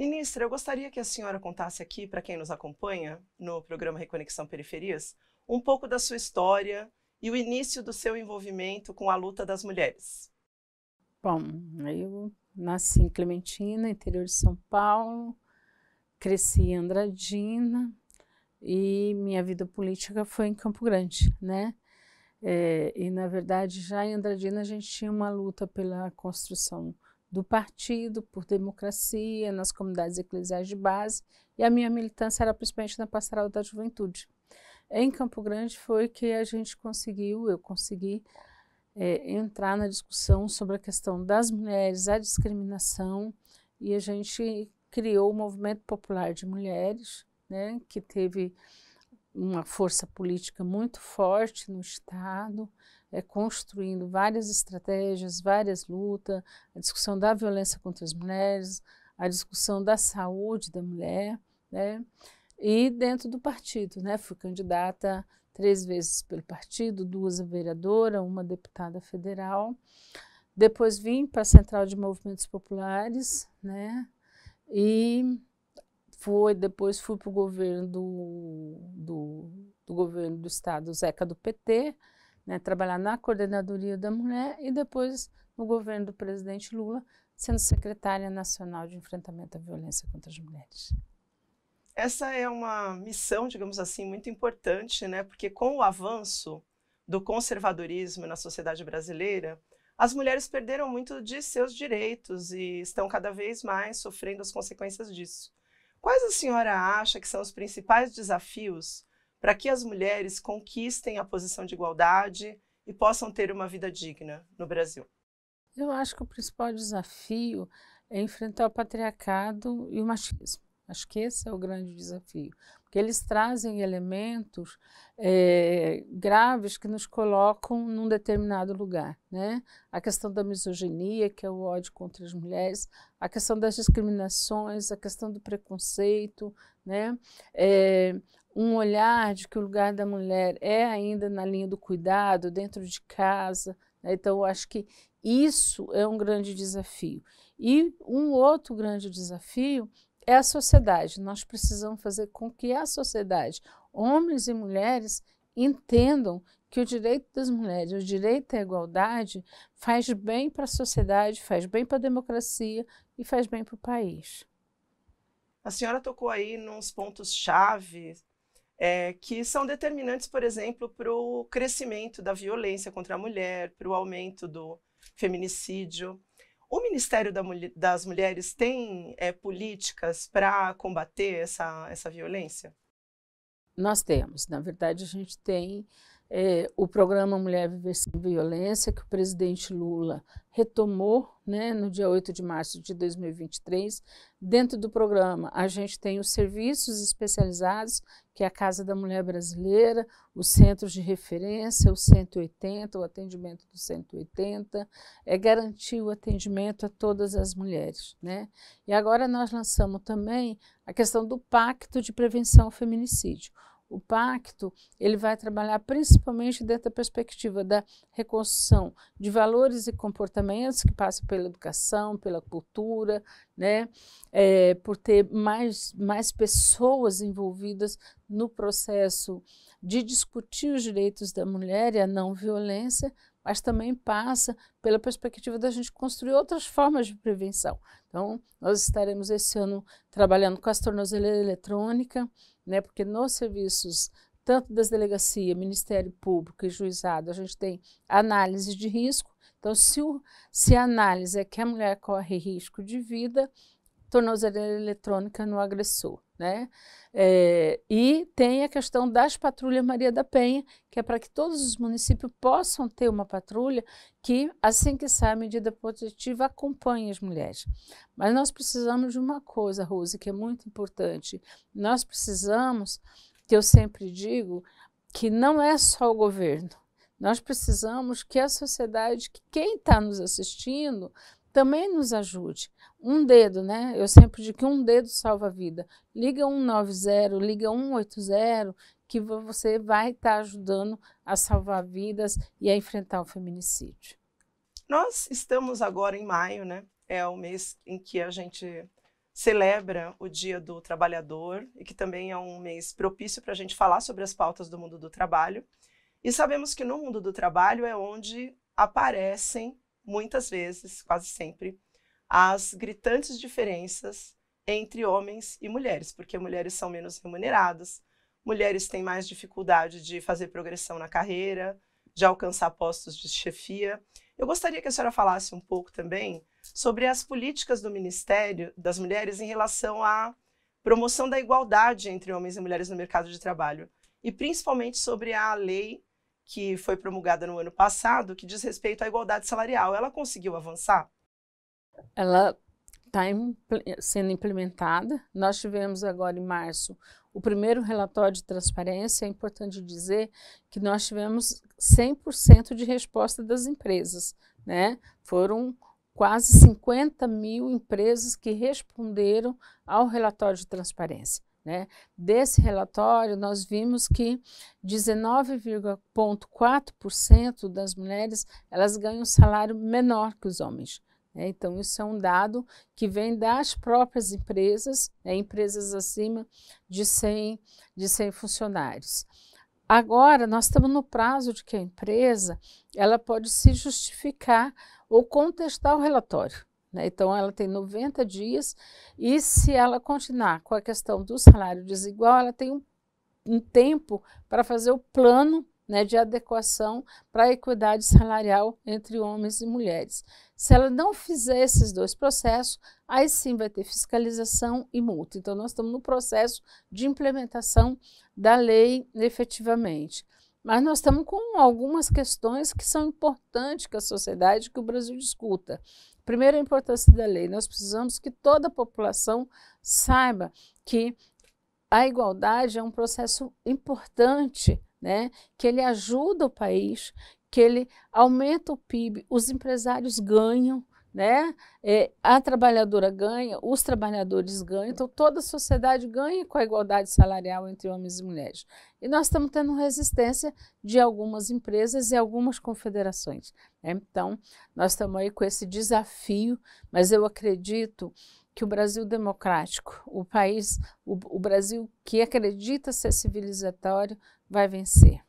Ministra, eu gostaria que a senhora contasse aqui, para quem nos acompanha no programa Reconexão Periferias, um pouco da sua história e o início do seu envolvimento com a luta das mulheres. Bom, eu nasci em Clementina, interior de São Paulo, cresci em Andradina e minha vida política foi em Campo Grande, né? É, e na verdade já em Andradina a gente tinha uma luta pela construção do partido por democracia, nas comunidades eclesiais de base, e a minha militância era principalmente na pastoral da juventude. Em Campo Grande foi que a gente conseguiu, eu consegui é, entrar na discussão sobre a questão das mulheres, a discriminação, e a gente criou o Movimento Popular de Mulheres, né, que teve uma força política muito forte no Estado, é, construindo várias estratégias, várias lutas, a discussão da violência contra as mulheres, a discussão da saúde da mulher, né? E dentro do partido, né? Fui candidata três vezes pelo partido, duas a vereadora, uma deputada federal. Depois vim para a Central de Movimentos Populares, né? E foi, depois fui para o governo do, do, do governo do estado Zeca do PT, né, trabalhar na coordenadoria da mulher e depois no governo do presidente Lula, sendo secretária nacional de enfrentamento à violência contra as mulheres. Essa é uma missão, digamos assim, muito importante, né? Porque com o avanço do conservadorismo na sociedade brasileira, as mulheres perderam muito de seus direitos e estão cada vez mais sofrendo as consequências disso. Quais a senhora acha que são os principais desafios para que as mulheres conquistem a posição de igualdade e possam ter uma vida digna no Brasil? Eu acho que o principal desafio é enfrentar o patriarcado e o machismo. Acho que esse é o grande desafio, porque eles trazem elementos é, graves que nos colocam num determinado lugar. Né? A questão da misoginia, que é o ódio contra as mulheres, a questão das discriminações, a questão do preconceito, né? É, um olhar de que o lugar da mulher é ainda na linha do cuidado, dentro de casa. Né? Então, eu acho que isso é um grande desafio. E um outro grande desafio é a sociedade. Nós precisamos fazer com que a sociedade, homens e mulheres, entendam que o direito das mulheres, o direito à igualdade, faz bem para a sociedade, faz bem para a democracia e faz bem para o país. A senhora tocou aí nos pontos chave é, que são determinantes, por exemplo, para o crescimento da violência contra a mulher, para o aumento do feminicídio. O Ministério da, das Mulheres tem é, políticas para combater essa, essa violência? Nós temos. Na verdade, a gente tem é, o programa Mulher Viver Sem Violência, que o presidente Lula retomou né, no dia 8 de março de 2023. Dentro do programa, a gente tem os serviços especializados, que é a Casa da Mulher Brasileira, os centros de referência, o 180, o atendimento do 180, é garantir o atendimento a todas as mulheres. Né? E agora nós lançamos também a questão do Pacto de Prevenção ao Feminicídio o pacto ele vai trabalhar principalmente dentro da perspectiva da reconstrução de valores e comportamentos que passa pela educação, pela cultura, né? É, por ter mais, mais pessoas envolvidas no processo de discutir os direitos da mulher e a não violência, mas também passa pela perspectiva da gente construir outras formas de prevenção. Então, nós estaremos esse ano trabalhando com as tornozeleiras eletrônica, né, porque nos serviços tanto das delegacias, Ministério Público e Juizado, a gente tem análise de risco. Então, se, o, se a análise é que a mulher corre risco de vida, tornozeleira eletrônica no agressor. Né? É, e tem a questão das patrulhas Maria da Penha, que é para que todos os municípios possam ter uma patrulha que, assim que sai a medida positiva, acompanhe as mulheres. Mas nós precisamos de uma coisa, Rose, que é muito importante. Nós precisamos, que eu sempre digo, que não é só o governo. Nós precisamos que a sociedade, que quem está nos assistindo, também nos ajude. Um dedo, né? Eu sempre digo que um dedo salva a vida. Liga 190, liga 180, que você vai estar tá ajudando a salvar vidas e a enfrentar o feminicídio. Nós estamos agora em maio, né? É o mês em que a gente celebra o Dia do Trabalhador e que também é um mês propício para a gente falar sobre as pautas do mundo do trabalho. E sabemos que no mundo do trabalho é onde aparecem muitas vezes, quase sempre, as gritantes diferenças entre homens e mulheres, porque mulheres são menos remuneradas, mulheres têm mais dificuldade de fazer progressão na carreira, de alcançar postos de chefia. Eu gostaria que a senhora falasse um pouco também sobre as políticas do Ministério das Mulheres em relação à promoção da igualdade entre homens e mulheres no mercado de trabalho e principalmente sobre a lei que foi promulgada no ano passado, que diz respeito à igualdade salarial. Ela conseguiu avançar? Ela está impl sendo implementada. Nós tivemos agora em março o primeiro relatório de transparência. É importante dizer que nós tivemos 100% de resposta das empresas. Né? Foram quase 50 mil empresas que responderam ao relatório de transparência. Né? Desse relatório, nós vimos que 19,4% das mulheres elas ganham salário menor que os homens. Né? Então, isso é um dado que vem das próprias empresas, né? empresas acima de 100, de 100 funcionários. Agora, nós estamos no prazo de que a empresa ela pode se justificar ou contestar o relatório. Né? Então, ela tem 90 dias e se ela continuar com a questão do salário desigual, ela tem um, um tempo para fazer o plano né, de adequação para a equidade salarial entre homens e mulheres. Se ela não fizer esses dois processos, aí sim vai ter fiscalização e multa. Então, nós estamos no processo de implementação da lei efetivamente. Mas nós estamos com algumas questões que são importantes que a sociedade, que o Brasil discuta. Primeiro, a importância da lei. Nós precisamos que toda a população saiba que a igualdade é um processo importante, né? que ele ajuda o país, que ele aumenta o PIB, os empresários ganham, né? É, a trabalhadora ganha, os trabalhadores ganham, então toda a sociedade ganha com a igualdade salarial entre homens e mulheres. E nós estamos tendo resistência de algumas empresas e algumas confederações. Né? Então, nós estamos aí com esse desafio, mas eu acredito que o Brasil democrático, o país, o, o Brasil que acredita ser civilizatório, vai vencer.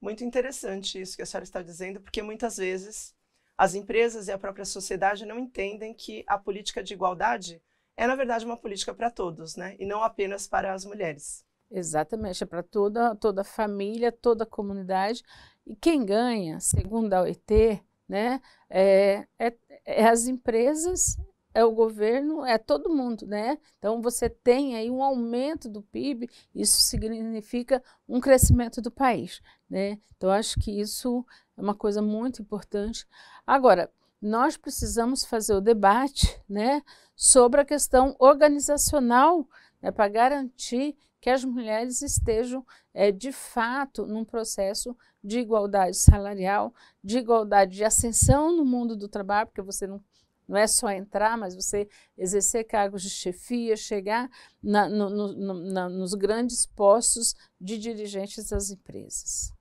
Muito interessante isso que a senhora está dizendo, porque muitas vezes as empresas e a própria sociedade não entendem que a política de igualdade é, na verdade, uma política para todos, né? E não apenas para as mulheres. Exatamente, é para toda, toda a família, toda a comunidade. E quem ganha, segundo a OIT, né, é, é, é as empresas, é o governo, é todo mundo, né? Então você tem aí um aumento do PIB, isso significa um crescimento do país, né? Então acho que isso é uma coisa muito importante. Agora, nós precisamos fazer o debate né, sobre a questão organizacional né, para garantir que as mulheres estejam, é, de fato, num processo de igualdade salarial, de igualdade de ascensão no mundo do trabalho, porque você não, não é só entrar, mas você exercer cargos de chefia, chegar na, no, no, na, nos grandes postos de dirigentes das empresas.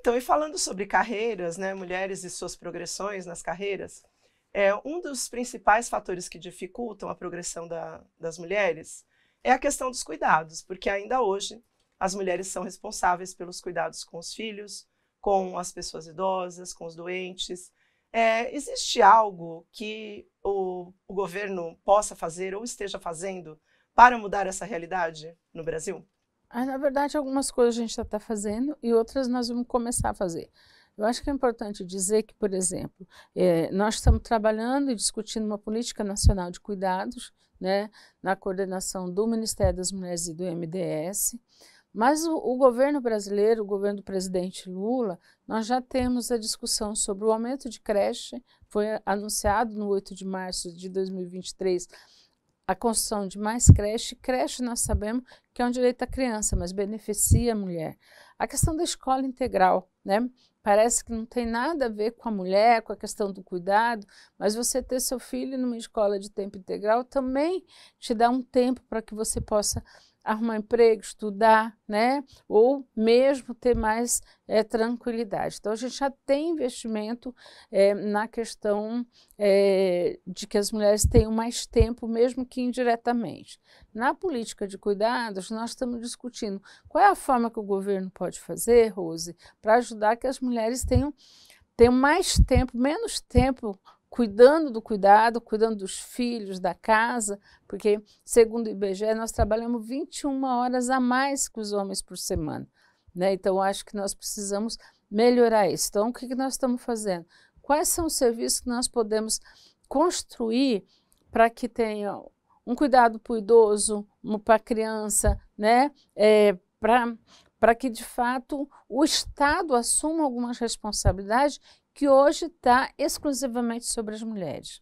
Então, e falando sobre carreiras, né, mulheres e suas progressões nas carreiras, é, um dos principais fatores que dificultam a progressão da, das mulheres é a questão dos cuidados, porque ainda hoje as mulheres são responsáveis pelos cuidados com os filhos, com as pessoas idosas, com os doentes. É, existe algo que o, o governo possa fazer ou esteja fazendo para mudar essa realidade no Brasil? Ah, na verdade, algumas coisas a gente já está fazendo e outras nós vamos começar a fazer. Eu acho que é importante dizer que, por exemplo, é, nós estamos trabalhando e discutindo uma política nacional de cuidados, né, na coordenação do Ministério das Mulheres e do MDS. Mas o, o, governo brasileiro, o governo do presidente Lula, nós já temos a discussão sobre o aumento de creche, foi anunciado no 8 de março de 2023 a construção de mais creche. Creche nós sabemos que é um direito à criança, mas beneficia a mulher. A questão da escola integral, né? Parece que não tem nada a ver com a mulher, com a questão do cuidado, mas você ter seu filho numa escola de tempo integral também te dá um tempo para que você possa arrumar emprego, estudar, né? Ou mesmo ter mais é, tranquilidade. Então, a gente já tem investimento é, na questão é, de que as mulheres tenham mais tempo, mesmo que indiretamente. Na política de cuidados, nós estamos discutindo qual é a forma que o governo pode fazer, Rose, para ajudar que as mulheres tenham, tenham mais tempo, menos tempo cuidando do cuidado, cuidando dos filhos, da casa, porque, segundo o IBGE, nós trabalhamos 21 horas a mais que os homens por semana. Né? Então, acho que nós precisamos melhorar isso. Então, o que, que nós estamos fazendo? Quais são os serviços que nós podemos construir para que tenha um cuidado para o idoso, para a criança, né? É, para que de fato o Estado assuma algumas responsabilidades que hoje está exclusivamente sobre as mulheres.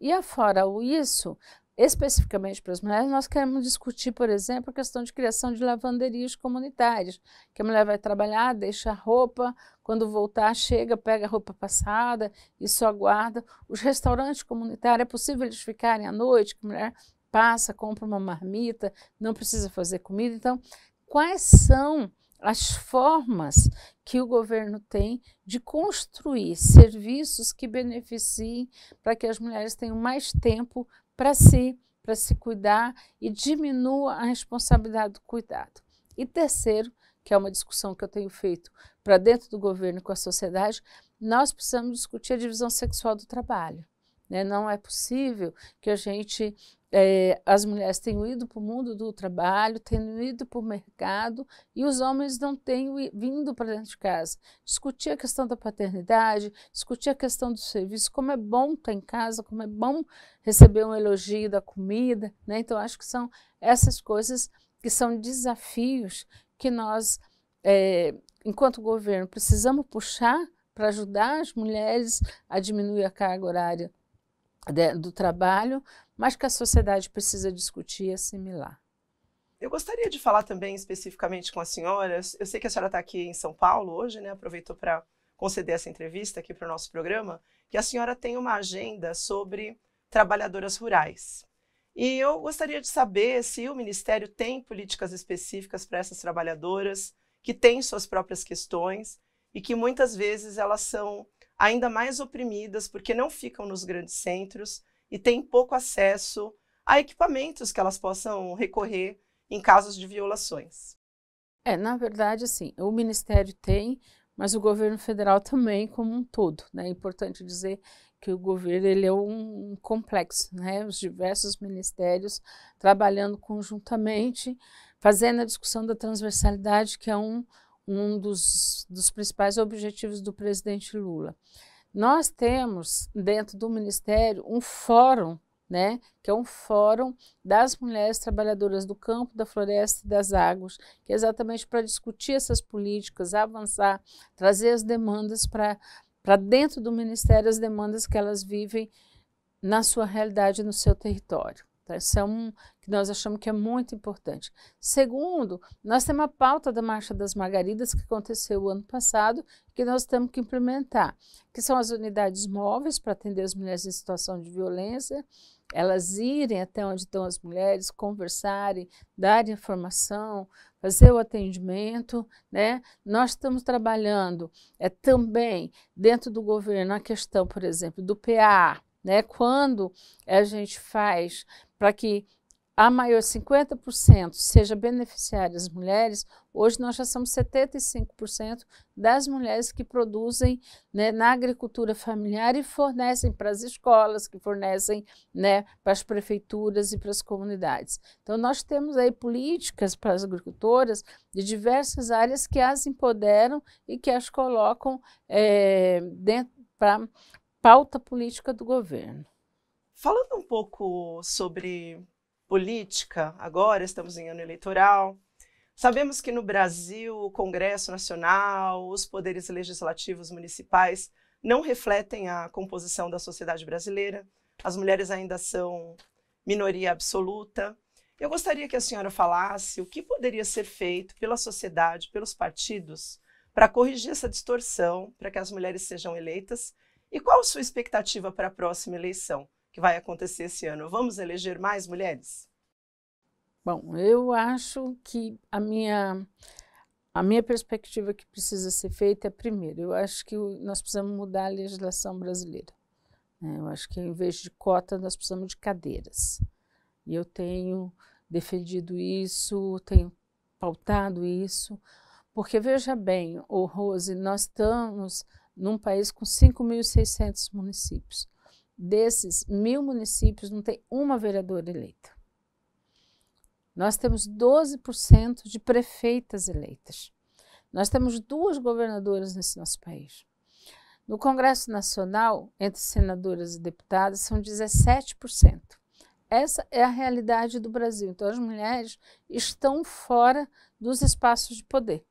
E afora isso, especificamente para as mulheres, nós queremos discutir, por exemplo, a questão de criação de lavanderias comunitárias, que a mulher vai trabalhar, deixa a roupa, quando voltar chega, pega a roupa passada e só guarda. Os restaurantes comunitários, é possível eles ficarem à noite, que a mulher passa, compra uma marmita, não precisa fazer comida. Então, quais são as formas que o governo tem de construir serviços que beneficiem para que as mulheres tenham mais tempo para si, para se cuidar e diminua a responsabilidade do cuidado. E terceiro, que é uma discussão que eu tenho feito para dentro do governo e com a sociedade, nós precisamos discutir a divisão sexual do trabalho. Né? Não é possível que a gente é, as mulheres tenham ido para o mundo do trabalho, tenham ido para o mercado e os homens não tenham vindo para dentro de casa. Discutir a questão da paternidade, discutir a questão do serviço, como é bom estar em casa, como é bom receber um elogio da comida. Né? Então, acho que são essas coisas que são desafios que nós, é, enquanto governo, precisamos puxar para ajudar as mulheres a diminuir a carga horária de, do trabalho, mas que a sociedade precisa discutir e assimilar. Eu gostaria de falar também especificamente com a senhora. Eu sei que a senhora está aqui em São Paulo hoje, né? Aproveitou para conceder essa entrevista aqui para o nosso programa. Que a senhora tem uma agenda sobre trabalhadoras rurais. E eu gostaria de saber se o Ministério tem políticas específicas para essas trabalhadoras que têm suas próprias questões e que muitas vezes elas são ainda mais oprimidas, porque não ficam nos grandes centros e têm pouco acesso a equipamentos que elas possam recorrer em casos de violações. É, na verdade, assim, o Ministério tem, mas o governo federal também como um todo. Né? É importante dizer que o governo ele é um complexo, né? os diversos ministérios trabalhando conjuntamente, fazendo a discussão da transversalidade, que é um, um dos, dos principais objetivos do presidente Lula. Nós temos dentro do Ministério um fórum né, que é um fórum das mulheres trabalhadoras do campo, da floresta e das águas, que é exatamente para discutir essas políticas, avançar, trazer as demandas para dentro do Ministério, as demandas que elas vivem na sua realidade, no seu território. Então, isso é um que nós achamos que é muito importante. Segundo, nós temos a pauta da Marcha das Margaridas que aconteceu o ano passado que nós temos que implementar, que são as unidades móveis para atender as mulheres em situação de violência, elas irem até onde estão as mulheres, conversarem, darem informação, fazer o atendimento, né? Nós estamos trabalhando é, também dentro do governo a questão, por exemplo, do PA, né? Quando a gente faz para que a maior 50% seja beneficiária as mulheres, hoje nós já somos 75% das mulheres que produzem né, na agricultura familiar e fornecem para as escolas, que fornecem né, para as prefeituras e para as comunidades. Então nós temos aí políticas para as agricultoras de diversas áreas que as empoderam e que as colocam é, dentro para pauta política do governo. Falando um pouco sobre política, agora estamos em ano eleitoral. Sabemos que no Brasil o Congresso Nacional, os poderes legislativos municipais não refletem a composição da sociedade brasileira. As mulheres ainda são minoria absoluta. Eu gostaria que a senhora falasse o que poderia ser feito pela sociedade, pelos partidos, para corrigir essa distorção, para que as mulheres sejam eleitas e qual a sua expectativa para a próxima eleição, que vai acontecer esse ano? Vamos eleger mais mulheres? Bom, eu acho que a minha, a minha perspectiva que precisa ser feita é, primeiro, eu acho que nós precisamos mudar a legislação brasileira. Né? Eu acho que, em vez de cota, nós precisamos de cadeiras. E eu tenho defendido isso, tenho pautado isso, porque veja bem, o Rose, nós estamos num país com 5.600 municípios. Desses mil municípios, não tem uma vereadora eleita. Nós temos 12% de prefeitas eleitas. Nós temos duas governadoras nesse nosso país. No Congresso Nacional, entre senadoras e deputadas, são 17%. Essa é a realidade do Brasil. Então, as mulheres estão fora dos espaços de poder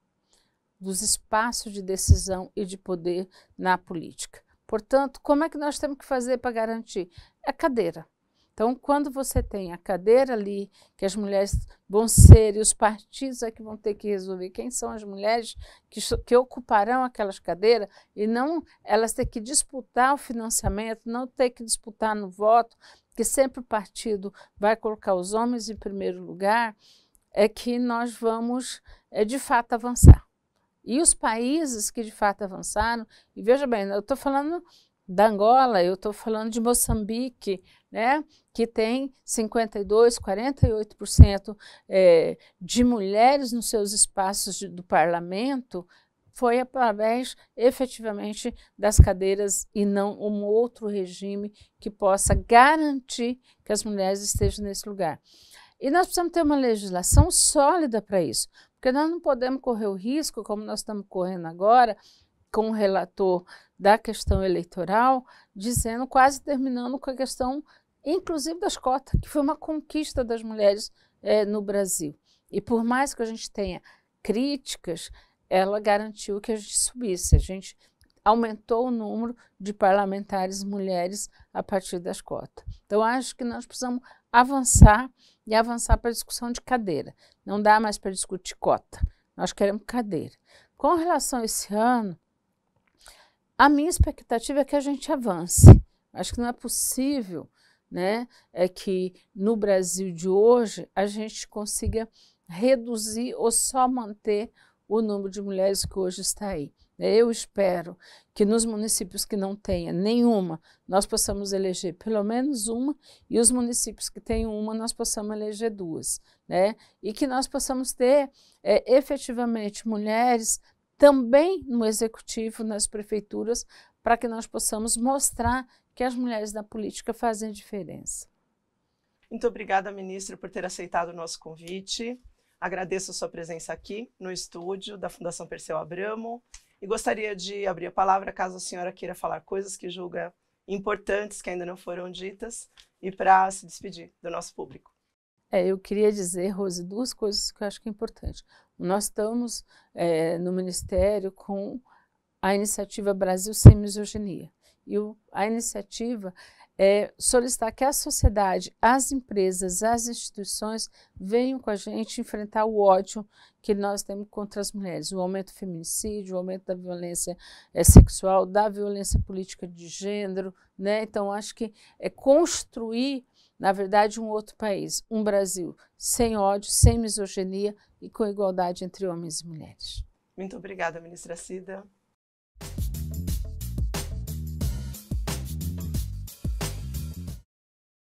dos espaços de decisão e de poder na política. Portanto, como é que nós temos que fazer para garantir? A cadeira. Então, quando você tem a cadeira ali, que as mulheres vão ser, e os partidos é que vão ter que resolver quem são as mulheres que, que ocuparão aquelas cadeiras, e não elas ter que disputar o financiamento, não ter que disputar no voto, que sempre o partido vai colocar os homens em primeiro lugar, é que nós vamos, é, de fato, avançar. E os países que de fato avançaram, e veja bem, eu estou falando da Angola, eu estou falando de Moçambique, né, que tem 52, 48% é, de mulheres nos seus espaços de, do parlamento, foi através efetivamente das cadeiras e não um outro regime que possa garantir que as mulheres estejam nesse lugar. E nós precisamos ter uma legislação sólida para isso, porque nós não podemos correr o risco, como nós estamos correndo agora, com o relator da questão eleitoral, dizendo, quase terminando com a questão, inclusive das cotas, que foi uma conquista das mulheres é, no Brasil. E por mais que a gente tenha críticas, ela garantiu que a gente subisse. A gente aumentou o número de parlamentares mulheres a partir das cotas. Então, acho que nós precisamos avançar e avançar para a discussão de cadeira. Não dá mais para discutir cota. Nós queremos cadeira. Com relação a esse ano, a minha expectativa é que a gente avance. Acho que não é possível né, é que no Brasil de hoje a gente consiga reduzir ou só manter o número de mulheres que hoje está aí. Eu espero que nos municípios que não tenha nenhuma, nós possamos eleger pelo menos uma, e os municípios que tenham uma, nós possamos eleger duas. Né? E que nós possamos ter é, efetivamente mulheres também no executivo, nas prefeituras, para que nós possamos mostrar que as mulheres na política fazem diferença. Muito obrigada, ministra, por ter aceitado o nosso convite. Agradeço a sua presença aqui no estúdio da Fundação Perseu Abramo e gostaria de abrir a palavra caso a senhora queira falar coisas que julga importantes que ainda não foram ditas e para se despedir do nosso público. É, eu queria dizer, Rose, duas coisas que eu acho que é importante. Nós estamos é, no Ministério com a iniciativa Brasil Sem Misoginia. E o, a iniciativa é, solicitar que a sociedade, as empresas, as instituições venham com a gente enfrentar o ódio que nós temos contra as mulheres, o aumento do feminicídio, o aumento da violência é, sexual, da violência política de gênero, né? Então acho que é construir, na verdade, um outro país, um Brasil sem ódio, sem misoginia e com igualdade entre homens e mulheres. Muito obrigada, ministra Cida.